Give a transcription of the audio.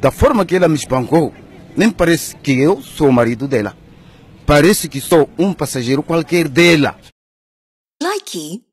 da forma que ela me espancou, nem parece que eu sou o marido dela. Parece que sou um passageiro qualquer dela. Likey